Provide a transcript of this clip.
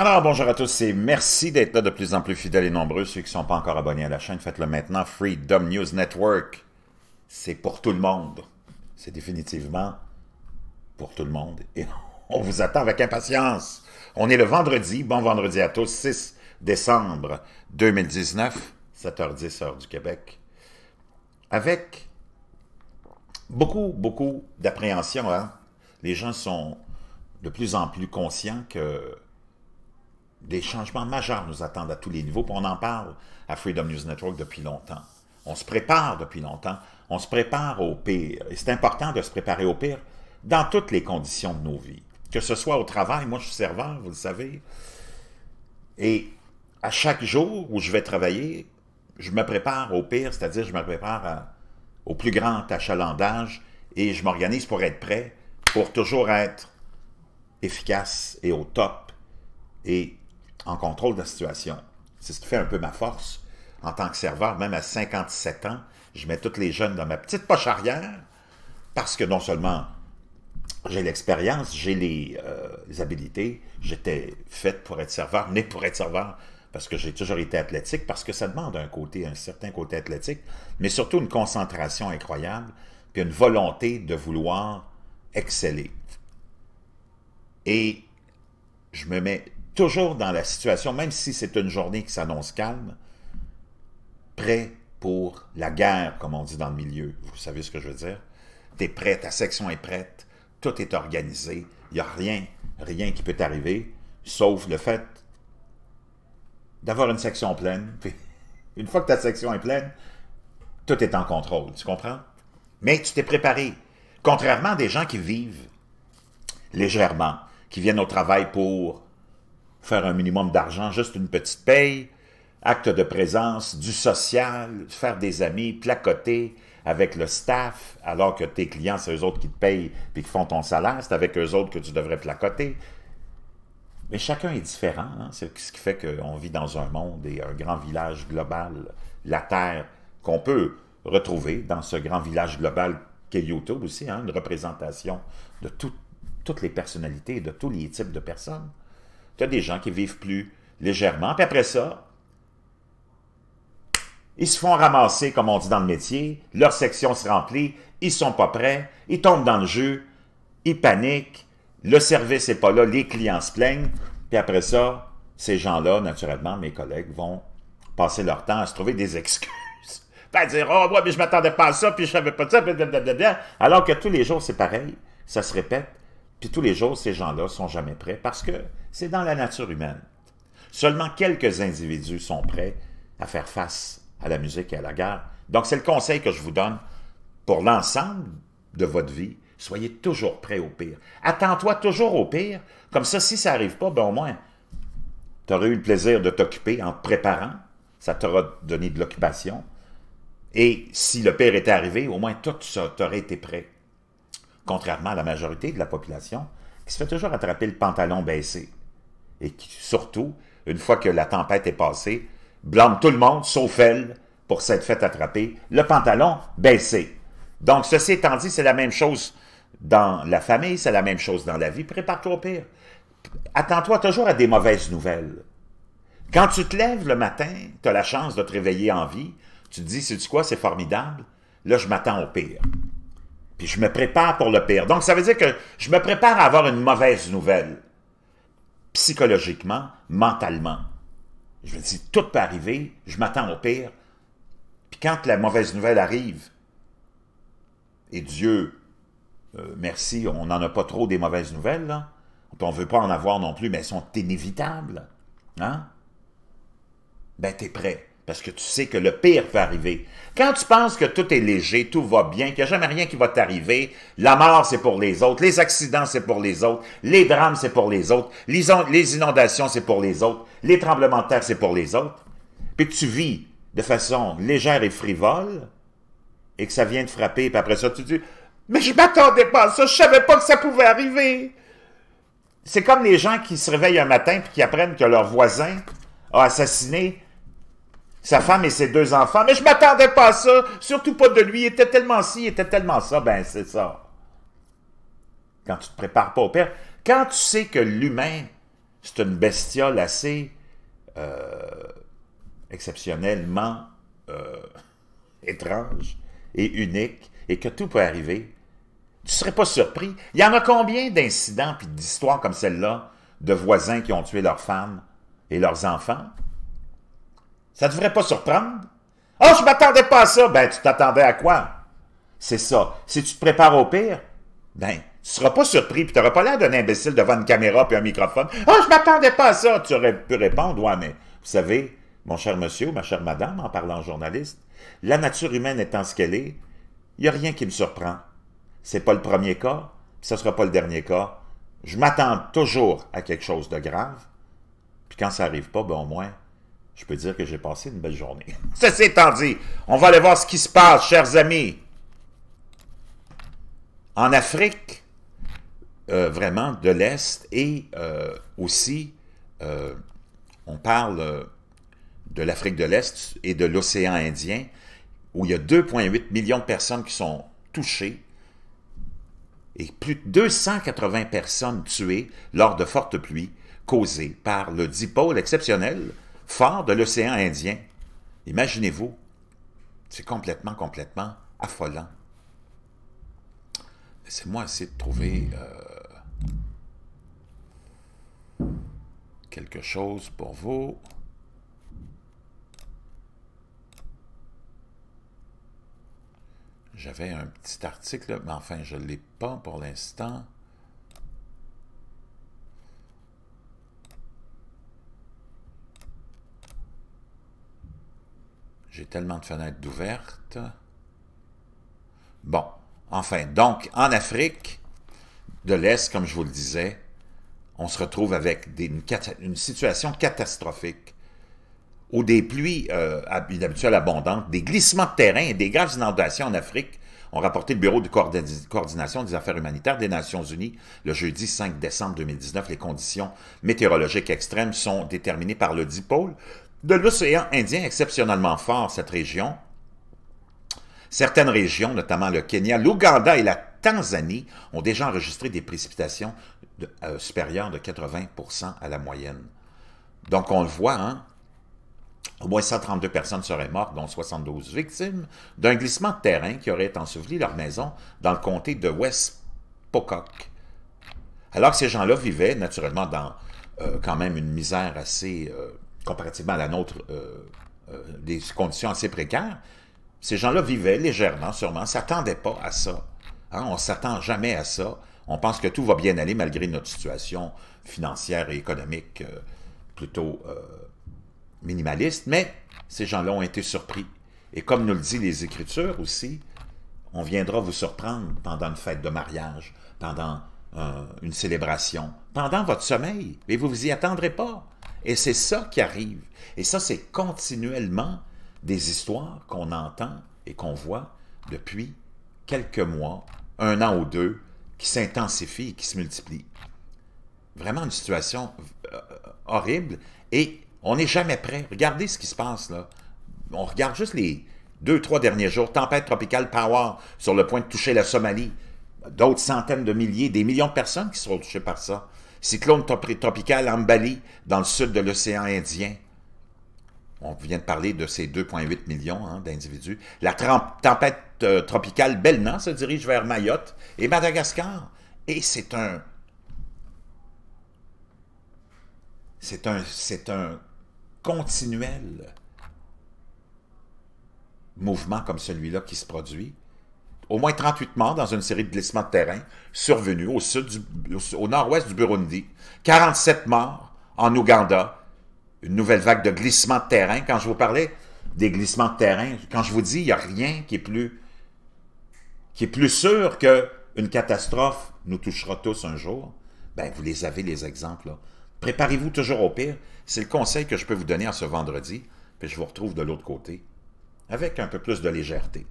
Alors, bonjour à tous et merci d'être là de plus en plus fidèles et nombreux. Ceux qui ne sont pas encore abonnés à la chaîne, faites-le maintenant. Freedom News Network, c'est pour tout le monde. C'est définitivement pour tout le monde. Et on vous attend avec impatience. On est le vendredi. Bon vendredi à tous. 6 décembre 2019, 7h10 heure du Québec. Avec beaucoup, beaucoup d'appréhension. Hein. Les gens sont de plus en plus conscients que des changements majeurs nous attendent à tous les niveaux, on en parle à Freedom News Network depuis longtemps. On se prépare depuis longtemps, on se prépare au pire. Et c'est important de se préparer au pire dans toutes les conditions de nos vies. Que ce soit au travail, moi je suis serveur, vous le savez, et à chaque jour où je vais travailler, je me prépare au pire, c'est-à-dire je me prépare au plus grand achalandage et je m'organise pour être prêt, pour toujours être efficace et au top et en contrôle de la situation. C'est ce qui fait un peu ma force en tant que serveur, même à 57 ans, je mets toutes les jeunes dans ma petite poche arrière parce que non seulement j'ai l'expérience, j'ai les, euh, habilités, j'étais fait pour être serveur, mais pour être serveur parce que j'ai toujours été athlétique, parce que ça demande un côté, un certain côté athlétique, mais surtout une concentration incroyable, puis une volonté de vouloir exceller. Et je me mets toujours dans la situation, même si c'est une journée qui s'annonce calme, prêt pour la guerre, comme on dit dans le milieu. Vous savez ce que je veux dire? Tu es prêt, ta section est prête, tout est organisé, il n'y a rien, rien qui peut t'arriver, sauf le fait d'avoir une section pleine. une fois que ta section est pleine, tout est en contrôle, tu comprends? Mais tu t'es préparé. Contrairement à des gens qui vivent légèrement, qui viennent au travail pour faire un minimum d'argent, juste une petite paye, acte de présence, du social, faire des amis, placoter avec le staff, alors que tes clients, c'est eux autres qui te payent puis qui font ton salaire, c'est avec eux autres que tu devrais placoter. Mais chacun est différent. Hein. C'est ce qui fait qu'on vit dans un monde et un grand village global, la Terre, qu'on peut retrouver dans ce grand village global qu'est YouTube aussi, hein, une représentation de toutes les personnalités, de tous les types de personnes. Tu as des gens qui vivent plus légèrement, puis après ça, ils se font ramasser, comme on dit dans le métier, leur section se remplit, ils sont pas prêts, ils tombent dans le jeu, ils paniquent, le service n'est pas là, les clients se plaignent, puis après ça, ces gens-là, naturellement, mes collègues, vont passer leur temps à se trouver des excuses. Pas dire, oh, moi, mais je m'attendais pas à ça, puis je savais pas de ça, Alors que tous les jours, c'est pareil, ça se répète, puis tous les jours, ces gens-là sont jamais prêts parce que c'est dans la nature humaine. Seulement quelques individus sont prêts à faire face à la musique et à la guerre. Donc c'est le conseil que je vous donne pour l'ensemble de votre vie. Soyez toujours prêts au pire. Attends-toi toujours au pire. Comme ça, si ça n'arrive pas, ben au moins, tu aurais eu le plaisir de t'occuper en te préparant. Ça t'aurait donné de l'occupation. Et si le pire était arrivé, au moins tout ça aurais été prêt contrairement à la majorité de la population, qui se fait toujours attraper le pantalon baissé. Et qui, surtout, une fois que la tempête est passée, blâme tout le monde, sauf elle, pour s'être fait attraper le pantalon baissé. Donc, ceci étant dit, c'est la même chose dans la famille, c'est la même chose dans la vie. Prépare-toi au pire. Attends-toi toujours à des mauvaises nouvelles. Quand tu te lèves le matin, tu as la chance de te réveiller en vie, tu te dis, c'est du quoi, c'est formidable, là je m'attends au pire puis je me prépare pour le pire. Donc, ça veut dire que je me prépare à avoir une mauvaise nouvelle, psychologiquement, mentalement. Je me dis, tout peut arriver, je m'attends au pire. Puis quand la mauvaise nouvelle arrive, et Dieu, euh, merci, on n'en a pas trop des mauvaises nouvelles, on ne veut pas en avoir non plus, mais elles sont inévitables, hein? ben t'es prêt. Parce que tu sais que le pire peut arriver. Quand tu penses que tout est léger, tout va bien, qu'il n'y a jamais rien qui va t'arriver, la mort c'est pour les autres, les accidents c'est pour les autres, les drames c'est pour les autres, les, inondations c'est pour les autres, les tremblements de terre c'est pour les autres, puis que tu vis de façon légère et frivole, et que ça vient te frapper, puis après ça tu dis « Mais je m'attendais pas à ça, je savais pas que ça pouvait arriver! » C'est comme les gens qui se réveillent un matin puis qui apprennent que leur voisin a assassiné sa femme et ses deux enfants. Mais je m'attendais pas à ça, surtout pas de lui. Il était tellement ci, il était tellement ça. Ben, c'est ça. Quand tu te prépares pas au père, quand tu sais que l'humain, c'est une bestiole assez euh, exceptionnellement euh, étrange et unique, et que tout peut arriver, tu serais pas surpris. Il y en a combien d'incidents puis d'histoires comme celle-là de voisins qui ont tué leurs femmes et leurs enfants? Ça ne devrait pas surprendre. oh, je m'attendais pas à ça. Ben, tu t'attendais à quoi? C'est ça. Si tu te prépares au pire, ben, tu seras pas surpris puis n'auras pas l'air d'un imbécile devant une caméra puis un microphone. oh, je m'attendais pas à ça. Tu aurais pu répondre, ouais, mais vous savez, mon cher monsieur ou ma chère madame, en parlant journaliste, la nature humaine étant ce qu'elle est, il n'y a rien qui me surprend. C'est pas le premier cas, ce ne sera pas le dernier cas. Je m'attends toujours à quelque chose de grave. Puis quand ça arrive pas, ben au moins, je peux dire que j'ai passé une belle journée. Ceci étant dit, on va aller voir ce qui se passe, chers amis. En Afrique, euh, vraiment, de l'Est, et euh, aussi, euh, on parle de l'Afrique de l'Est et de l'océan Indien, où il y a 2,8 millions de personnes qui sont touchées et plus de 280 personnes tuées lors de fortes pluies causées par le dipôle exceptionnel fort de l'océan Indien. Imaginez-vous, c'est complètement, complètement affolant. Laissez-moi essayer de trouver euh, quelque chose pour vous. J'avais un petit article, mais enfin, je ne l'ai pas pour l'instant. J'ai tellement de fenêtres ouvertes. Bon, enfin, donc, en Afrique de l'Est, comme je vous le disais, on se retrouve avec une, situation catastrophique où des pluies inhabituelles euh, abondantes, des glissements de terrain et des graves inondations en Afrique ont rapporté le Bureau de coordination des affaires humanitaires des Nations unies le jeudi 5 décembre 2019. Les conditions météorologiques extrêmes sont déterminées par le dipôle de l'océan Indien exceptionnellement fort, cette région. Certaines régions, notamment le Kenya, l'Ouganda et la Tanzanie, ont déjà enregistré des précipitations euh, supérieures de 80 à la moyenne. Donc, on le voit, hein. au moins 132 personnes seraient mortes, dont 72 victimes, d'un glissement de terrain qui aurait enseveli leur maison dans le comté de West Pocock. Alors que ces gens-là vivaient naturellement dans euh, quand même une misère assez euh, comparativement à la nôtre, euh, euh, des conditions assez précaires, ces gens-là vivaient légèrement, sûrement, s'attendaient pas à ça. Hein, on ne s'attend jamais à ça. On pense que tout va bien aller malgré notre situation financière et économique euh, plutôt minimaliste, mais ces gens-là ont été surpris. Et comme nous le dit les Écritures aussi, on viendra vous surprendre pendant une fête de mariage, pendant une célébration, pendant votre sommeil, et vous vous y attendrez pas. Et c'est ça qui arrive. Et ça, c'est continuellement des histoires qu'on entend et qu'on voit depuis quelques mois, un an ou deux, qui s'intensifient et qui se multiplient. Vraiment une situation euh, horrible et on n'est jamais prêt. Regardez ce qui se passe là. On regarde juste les deux, trois derniers jours. Tempête tropicale Power sur le point de toucher la Somalie. D'autres centaines de milliers, des millions de personnes qui seront touchées par ça. Cyclone tropical Ambali dans le sud de l'océan Indien. On vient de parler de ces 2,8 millions hein, d'individus. La tempête euh, tropicale Belna se dirige vers Mayotte et Madagascar. Et C'est un, c'est un continuel mouvement comme celui-là qui se produit au moins 38 morts dans une série de glissements de terrain survenus au, au, nord-ouest du Burundi, 47 morts en Ouganda, une nouvelle vague de glissements de terrain. Quand je vous parlais des glissements de terrain, quand je vous dis, qu'il n'y a rien qui est plus, qui est plus sûr qu'une catastrophe nous touchera tous un jour, ben vous les avez les exemples. Préparez-vous toujours au pire. C'est le conseil que je peux vous donner en ce vendredi. Puis je vous retrouve de l'autre côté avec un peu plus de légèreté.